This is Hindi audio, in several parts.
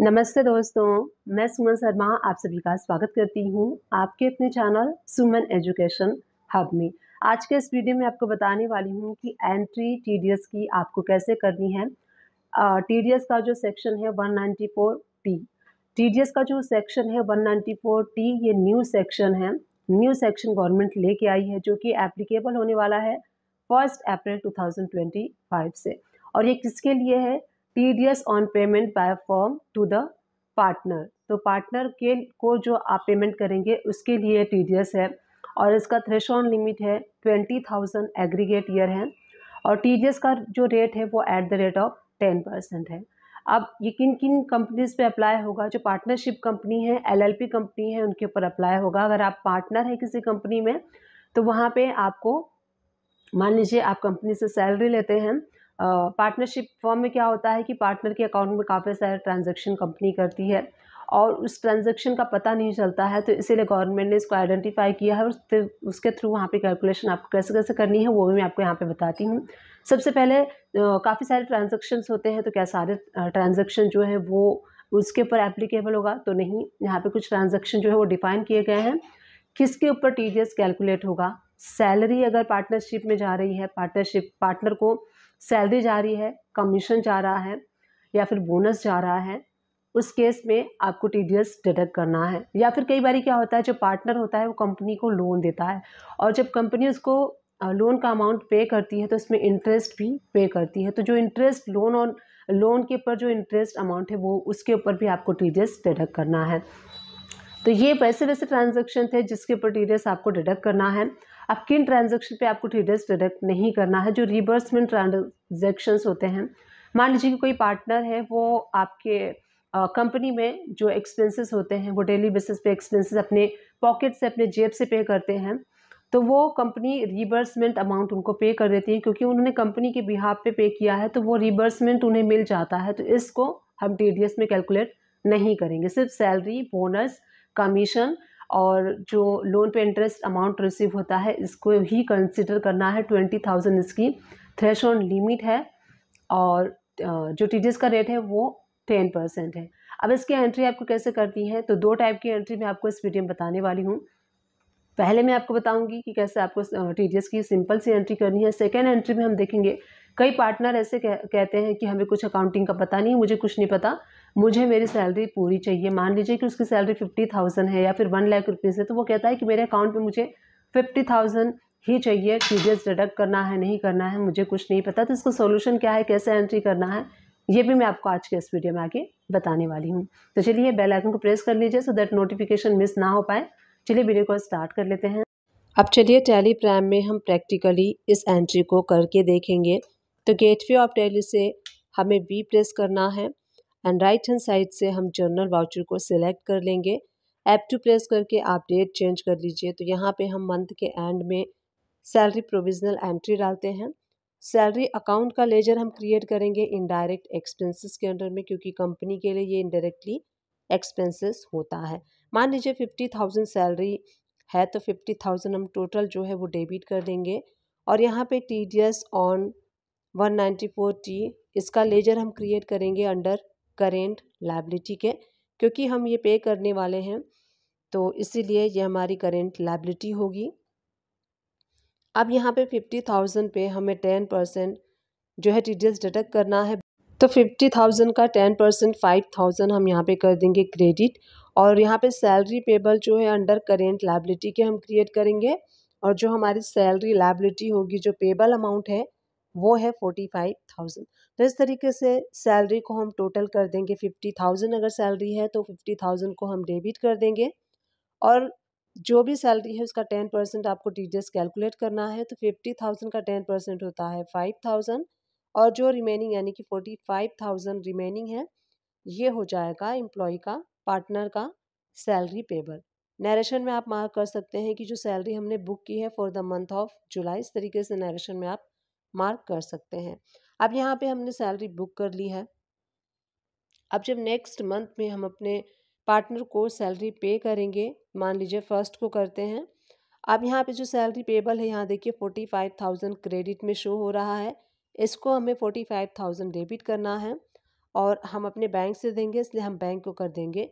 नमस्ते दोस्तों मैं सुमन शर्मा आप सभी का स्वागत करती हूँ आपके अपने चैनल सुमन एजुकेशन हब में आज के इस वीडियो में आपको बताने वाली हूँ कि एंट्री टीडीएस की आपको कैसे करनी है टीडीएस का जो सेक्शन है 194 टी टीडीएस का जो सेक्शन है 194 टी ये न्यू सेक्शन है न्यू सेक्शन गवर्नमेंट लेके आई है जो कि एप्लीकेबल होने वाला है फर्स्ट अप्रैल टू से और ये किसके लिए है T on payment by form to the partner तो पार्टनर के को जो आप पेमेंट करेंगे उसके लिए टी है और इसका थ्रेश लिमिट है ट्वेंटी थाउजेंड एग्रीगेट ईयर है और टी का जो रेट है वो at the rate of ten percent है अब ये किन किन कंपनीज़ पे अप्लाई होगा जो पार्टनरशिप कंपनी है एलएलपी कंपनी है उनके ऊपर अप्लाई होगा अगर आप पार्टनर हैं किसी कंपनी में तो वहाँ पे आपको मान लीजिए आप कंपनी से सैलरी लेते हैं पार्टनरशिप फॉर्म में क्या होता है कि पार्टनर के अकाउंट में काफ़ी सारे ट्रांजेक्शन कंपनी करती है और उस ट्रांजेक्शन का पता नहीं चलता है तो इसीलिए गवर्नमेंट ने इसको आइडेंटिफाई किया है और उसके थ्रू वहाँ पे कैलकुलेशन आपको कैसे कैसे करनी है वो भी मैं आपको यहाँ पे बताती हूँ सबसे पहले काफ़ी सारे ट्रांजेक्शन्स होते हैं तो क्या सारे ट्रांजेक्शन जो है वो उसके ऊपर एप्लीकेबल होगा तो नहीं यहाँ पर कुछ ट्रांजेक्शन जो है वो डिफाइन किए गए हैं किसके ऊपर टी कैलकुलेट होगा सैलरी अगर पार्टनरशिप में जा रही है पार्टनरशिप पार्टनर को सैलरी जा रही है कमीशन जा रहा है या फिर बोनस जा रहा है उस केस में आपको टी डी एस डिडक्ट करना है या फिर कई बार क्या होता है जो पार्टनर होता है वो कंपनी को लोन देता है और जब कंपनी उसको लोन का अमाउंट पे करती है तो उसमें इंटरेस्ट भी पे करती है तो जो इंटरेस्ट लोन और लोन के ऊपर जो इंटरेस्ट अमाउंट है वो उसके ऊपर भी आपको टी डी एस डिडक्ट करना है तो ये वैसे वैसे ट्रांजेक्शन थे जिसके ऊपर टी डी एस आपको डिडक्ट करना है अब किन ट्रांजेक्शन पे आपको टीडीएस डिडक्ट नहीं करना है जो रिबर्समेंट ट्रांजेक्शन्स होते हैं मान लीजिए कि कोई पार्टनर है वो आपके कंपनी में जो एक्सपेंसेस होते हैं वो डेली बेसिस पे एक्सपेंसेस अपने पॉकेट से अपने जेब से पे करते हैं तो वो कंपनी रिबर्समेंट अमाउंट उनको पे कर देती है क्योंकि उन्होंने कंपनी के बिहाफ पे पे किया है तो वो रिबर्समेंट उन्हें मिल जाता है तो इसको हम टी में कैलकुलेट नहीं करेंगे सिर्फ सैलरी बोनस कमीशन और जो लोन पे इंटरेस्ट अमाउंट रिसीव होता है इसको ही कंसिडर करना है ट्वेंटी थाउजेंड इसकी थ्रेश लिमिट है और जो टी का रेट है वो टेन परसेंट है अब इसकी एंट्री आपको कैसे करनी है तो दो टाइप की एंट्री मैं आपको इस वीडियो में बताने वाली हूँ पहले मैं आपको बताऊँगी कि कैसे आपको टी की सिंपल सी एंट्री करनी है सेकेंड एंट्री में हम देखेंगे कई पार्टनर ऐसे कह, कहते हैं कि हमें कुछ अकाउंटिंग का पता नहीं मुझे कुछ नहीं पता मुझे मेरी सैलरी पूरी चाहिए मान लीजिए कि उसकी सैलरी फिफ्टी थाउजेंड है या फिर वन लाख रुपीज़ है तो वो कहता है कि मेरे अकाउंट में मुझे फिफ्टी थाउजेंड ही चाहिए टी डी एस डिडक्ट करना है नहीं करना है मुझे कुछ नहीं पता तो इसका सोल्यूशन क्या है कैसे एंट्री करना है ये भी मैं आपको आज के इस वीडियो में आगे बताने वाली हूँ तो चलिए बेल आइकन को प्रेस कर लीजिए सो दैट नोटिफिकेशन मिस ना हो पाए चलिए वीडियो को स्टार्ट कर लेते हैं अब चलिए टैली प्राइम में हम प्रैक्टिकली इस एंट्री को करके देखेंगे तो गेटवे ऑफ टैली से हमें बी प्रेस करना है एंड राइट हैंड साइड से हम जर्नल वाउचर को सिलेक्ट कर लेंगे ऐप टू प्रेस करके आप डेट चेंज कर लीजिए तो यहाँ पे हम मंथ के एंड में सैलरी प्रोविजनल एंट्री डालते हैं सैलरी अकाउंट का लेजर हम क्रिएट करेंगे इनडायरेक्ट एक्सपेंसेस के अंडर में क्योंकि कंपनी के लिए ये इनडायरेक्टली एक्सपेंसेस होता है मान लीजिए फिफ्टी थाउजेंड सैलरी है तो फिफ्टी थाउजेंड हम टोटल जो है वो डेबिट कर देंगे और यहाँ पे T D S on one ninety four T इसका लेजर हम क्रिएट करेंगे अंडर करेंट लाइबिलिटी के क्योंकि हम ये पे करने वाले हैं तो इसीलिए ये हमारी करेंट लाइबिलिटी होगी अब यहाँ पे फिफ्टी थाउजेंड पे हमें टेन परसेंट जो है टी डिडक्ट करना है तो फिफ्टी थाउजेंड का टेन परसेंट फाइव थाउजेंड हम यहाँ पे कर देंगे क्रेडिट और यहाँ पे सैलरी पेबल जो है अंडर करेंट लाइबिलिटी के हम क्रिएट करेंगे और जो हमारी सैलरी लाइबिलिटी होगी जो पेबल अमाउंट है वो है फोर्टी फाइव थाउजेंड तो इस तरीके से सैलरी को हम टोटल कर देंगे फिफ्टी थाउजेंड अगर सैलरी है तो फिफ्टी थाउजेंड को हम डेबिट कर देंगे और जो भी सैलरी है उसका टेन परसेंट आपको टी कैलकुलेट करना है तो फिफ्टी थाउजेंड का टेन परसेंट होता है फाइव थाउजेंड और जो रिमेनिंग यानी कि फोर्टी फाइव थाउजेंड रिमेनिंग है ये हो जाएगा एम्प्लॉय का पार्टनर का सैलरी पेबल नरेशन में आप मार्क कर सकते हैं कि जो सैलरी हमने बुक की है for the month of July इस तरीके से नरेशन में आप मार्क कर सकते हैं अब यहाँ पे हमने सैलरी बुक कर ली है अब जब नेक्स्ट मंथ में हम अपने पार्टनर को सैलरी पे करेंगे मान लीजिए फर्स्ट को करते हैं अब यहाँ पे जो सैलरी पेबल है यहाँ देखिए फोर्टी फाइव थाउजेंड क्रेडिट में शो हो रहा है इसको हमें फोर्टी फाइव थाउजेंड डेबिट करना है और हम अपने बैंक से देंगे इसलिए हम बैंक को कर देंगे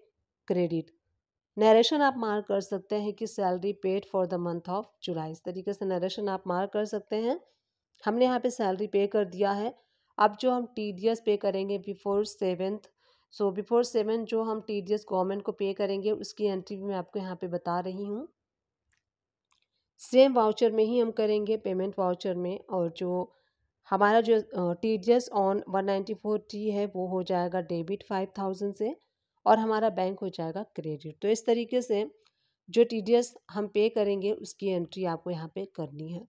क्रेडिट नरेशन आप मार्क कर सकते हैं कि salary paid for the month of July इस तरीके से नरेशन आप मार्क कर सकते हैं हमने यहाँ पे सैलरी पे कर दिया है अब जो हम टी डी एस पे करेंगे before seventh so before seven जो हम टी डी एस गवर्नमेंट को पे करेंगे उसकी एंट्री भी मैं आपको यहाँ पे बता रही हूँ सेम वाउचर में ही हम करेंगे पेमेंट वाउचर में और जो हमारा जो T D S on one ninety four है वो हो जाएगा डेबिट फाइव थाउजेंड से और हमारा बैंक हो जाएगा क्रेडिट तो इस तरीके से जो टी डी एस हम पे करेंगे उसकी एंट्री आपको यहाँ पे करनी है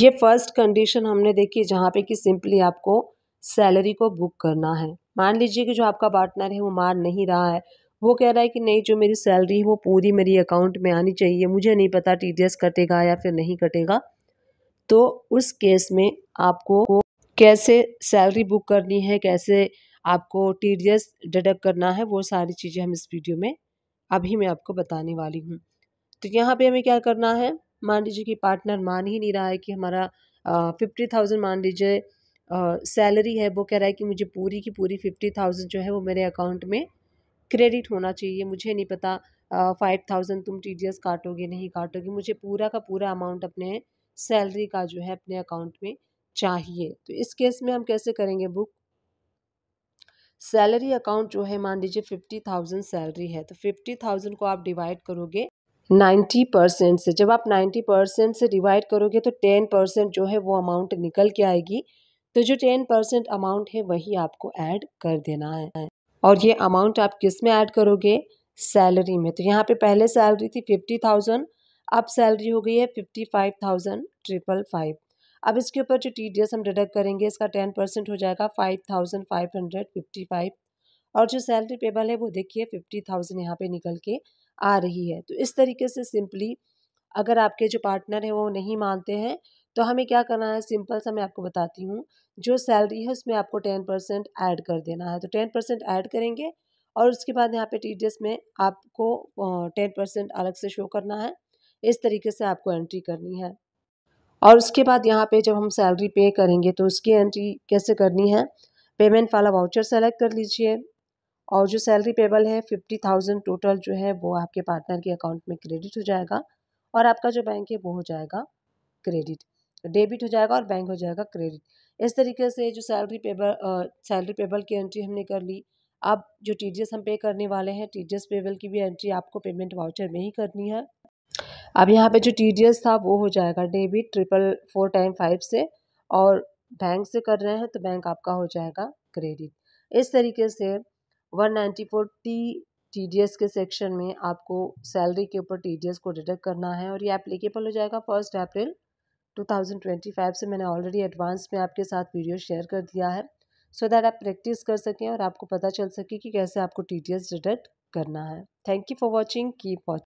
ये फर्स्ट कंडीशन हमने देखी जहाँ पे कि सिंपली आपको सैलरी को बुक करना है मान लीजिए कि जो आपका पार्टनर है वो मार नहीं रहा है वो कह रहा है कि नहीं जो मेरी सैलरी है वो पूरी मेरी अकाउंट में आनी चाहिए मुझे नहीं पता टी कटेगा या फिर नहीं कटेगा तो उस केस में आपको कैसे सैलरी बुक करनी है कैसे आपको टी डिडक्ट करना है वो सारी चीज़ें हम इस वीडियो में अभी मैं आपको बताने वाली हूँ तो यहाँ पे हमें क्या करना है मान लीजिए कि पार्टनर मान ही नहीं रहा है कि हमारा फिफ्टी थाउजेंड मान लीजिए सैलरी है वो कह रहा है कि मुझे पूरी की पूरी फिफ्टी थाउजेंड जो है वो मेरे अकाउंट में क्रेडिट होना चाहिए मुझे नहीं पता फाइव थाउजेंड तुम टी काटोगे नहीं काटोगे मुझे पूरा का पूरा अमाउंट अपने सैलरी का जो है अपने अकाउंट में चाहिए तो इस केस में हम कैसे करेंगे बुक सैलरी अकाउंट जो है मान लीजिए फिफ्टी थाउजेंड सैलरी है तो फिफ्टी थाउजेंड को आप डिवाइड करोगे नाइन्टी परसेंट से जब आप नाइन्टी परसेंट से डिवाइड करोगे तो टेन परसेंट जो है वो अमाउंट निकल के आएगी तो जो टेन परसेंट अमाउंट है वही आपको ऐड कर देना है और ये अमाउंट आप किस में ऐड करोगे सैलरी में तो यहाँ पे पहले सैलरी थी फिफ्टी थाउजेंड अब सैलरी हो गई है fifty five thousand triple five अब इसके ऊपर जो टी डी एस हम डिडक्ट करेंगे इसका टेन परसेंट हो जाएगा five thousand five hundred fifty five और जो सैलरी पेबल है वो देखिए फिफ्टी थाउजेंड यहाँ पे निकल के आ रही है तो इस तरीके से सिंपली अगर आपके जो पार्टनर हैं वो नहीं मानते हैं तो हमें क्या करना है सिंपल सा मैं आपको बताती हूँ जो सैलरी है उसमें आपको टेन परसेंट ऐड कर देना है तो टेन परसेंट ऐड करेंगे और उसके बाद यहाँ पे टी में आपको टेन परसेंट अलग से शो करना है इस तरीके से आपको एंट्री करनी है और उसके बाद यहाँ पे जब हम सैलरी पे करेंगे तो उसकी एंट्री कैसे करनी है पेमेंट वाला वाउचर सेलेक्ट कर लीजिए और जो सैलरी पेबल है फिफ्टी थाउजेंड टोटल जो है वो आपके पार्टनर के अकाउंट में क्रेडिट हो जाएगा और आपका जो बैंक है वो हो जाएगा क्रेडिट डेबिट हो जाएगा और बैंक हो जाएगा क्रेडिट इस तरीके से जो सैलरी पेबल सैलरी पेबल की एंट्री हमने कर ली अब जो टी हम पे करने वाले हैं टी पेबल की भी एंट्री आपको पेमेंट वाउचर में ही करनी है अब यहाँ पे जो टी था वो हो जाएगा debit triple four time five से और बैंक से कर रहे हैं तो बैंक आपका हो जाएगा क्रेडिट इस तरीके से one ninety four T T D S के सेक्शन में आपको सैलरी के ऊपर टी डी एस को डिडक्ट करना है और ये एप्लीकेबल हो जाएगा first April two thousand twenty five से मैंने ऑलरेडी एडवांस में आपके साथ वीडियो शेयर कर दिया है सो so दैट आप प्रैक्टिस कर सकें और आपको पता चल सके कि कैसे आपको टी डी एस डिडक्ट करना है thank you for watching keep watching